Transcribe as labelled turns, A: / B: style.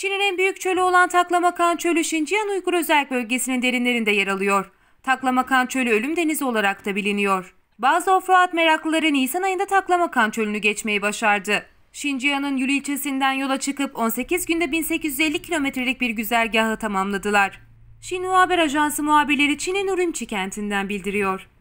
A: Çin'in en büyük çölü olan Taklamakan Çölü Şinjiyan Uygur Özel Bölgesi'nin derinlerinde yer alıyor. Taklamakan Çölü ölüm denizi olarak da biliniyor. Bazı ofroat meraklıları Nisan ayında Taklamakan Çölü'nü geçmeyi başardı. Şinjiyan'ın Yuli ilçesinden yola çıkıp 18 günde 1850 kilometrelik bir güzergahı tamamladılar. Xinhua Haber Ajansı muhabirleri Çin'in Urumqi kentinden bildiriyor.